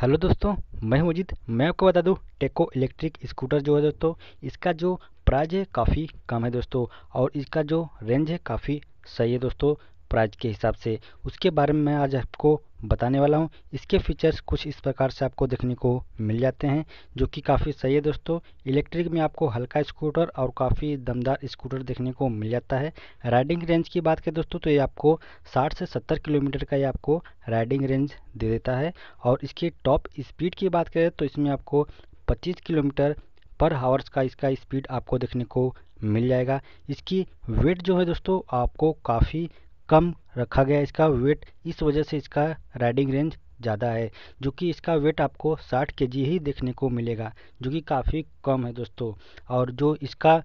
hello दोस्तों मैं हूं अजीत मैं आपको बता दूं टेको इलेक्ट्रिक स्कूटर जो है दोस्तों इसका जो प्राइज है काफ़ी कम है दोस्तों और इसका जो रेंज है काफ़ी सही है दोस्तों प्राइज के हिसाब से उसके बारे में मैं आज आपको बताने वाला हूँ इसके फीचर्स कुछ इस प्रकार से आपको देखने को मिल जाते हैं जो कि काफ़ी सही है दोस्तों इलेक्ट्रिक में आपको हल्का स्कूटर और काफ़ी दमदार स्कूटर देखने को मिल जाता है राइडिंग रेंज की बात करें दोस्तों तो ये आपको 60 से 70 किलोमीटर का ये आपको राइडिंग रेंज दे देता है और इसके टॉप स्पीड की बात करें तो इसमें आपको पच्चीस किलोमीटर पर हावर्स का इसका स्पीड आपको देखने को मिल जाएगा इसकी वेट जो है दोस्तों आपको काफ़ी कम रखा गया इसका वेट इस वजह से इसका राइडिंग रेंज ज़्यादा है जो कि इसका वेट आपको 60 के ही देखने को मिलेगा जो कि काफ़ी कम है दोस्तों और जो इसका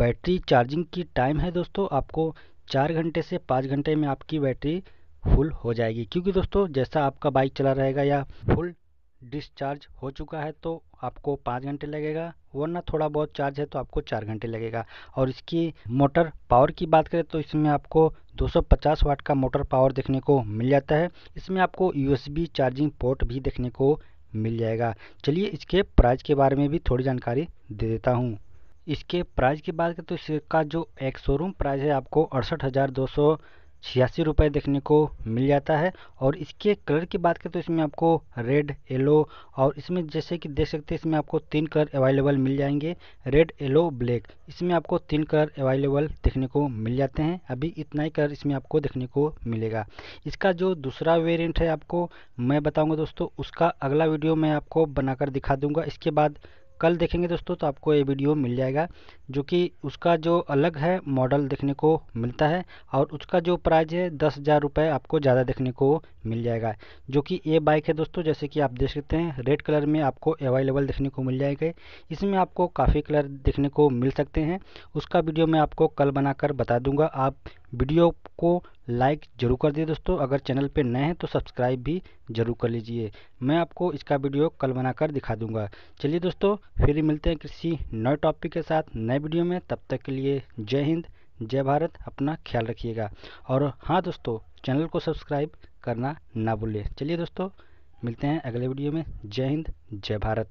बैटरी चार्जिंग की टाइम है दोस्तों आपको चार घंटे से पाँच घंटे में आपकी बैटरी फुल हो जाएगी क्योंकि दोस्तों जैसा आपका बाइक चला रहेगा या फुल डिस्चार्ज हो चुका है तो आपको पाँच घंटे लगेगा वरना थोड़ा बहुत चार्ज है तो आपको चार घंटे लगेगा और इसकी मोटर पावर की बात करें तो इसमें आपको 250 वाट का मोटर पावर देखने को मिल जाता है इसमें आपको यूएसबी चार्जिंग पोर्ट भी देखने को मिल जाएगा चलिए इसके प्राइस के बारे में भी थोड़ी जानकारी दे देता हूँ इसके प्राइस की बात करें तो इसका जो एक शोरूम प्राइस है आपको अड़सठ हज़ार दो सौ छियासी रुपये देखने को मिल जाता है और इसके कलर की बात करें तो इसमें आपको रेड येलो और इसमें जैसे कि देख सकते हैं इसमें आपको तीन कलर अवेलेबल मिल जाएंगे रेड येलो ब्लैक इसमें आपको तीन कलर अवेलेबल देखने को मिल जाते हैं अभी इतना ही कलर इसमें आपको देखने को मिलेगा इसका जो दूसरा वेरियंट है आपको मैं बताऊँगा दोस्तों उसका अगला वीडियो मैं आपको बनाकर दिखा दूँगा इसके बाद कल देखेंगे दोस्तों तो आपको ये वीडियो मिल जाएगा जो कि उसका जो अलग है मॉडल देखने को मिलता है और उसका जो प्राइस है दस हज़ार रुपये आपको ज़्यादा देखने को मिल जाएगा जो कि ये बाइक है दोस्तों जैसे कि आप देख सकते हैं रेड कलर में आपको अवेलेबल देखने को मिल जाएगा इसमें आपको काफ़ी कलर देखने को मिल सकते हैं उसका वीडियो मैं आपको कल बनाकर बता दूंगा आप वीडियो को लाइक जरूर कर दिए दोस्तों अगर चैनल पे नए हैं तो सब्सक्राइब भी जरूर कर लीजिए मैं आपको इसका वीडियो कल बनाकर दिखा दूंगा चलिए दोस्तों फिर मिलते हैं किसी नए टॉपिक के साथ नए वीडियो में तब तक के लिए जय हिंद जय भारत अपना ख्याल रखिएगा और हाँ दोस्तों चैनल को सब्सक्राइब करना ना भूलें चलिए दोस्तों मिलते हैं अगले वीडियो में जय हिंद जय भारत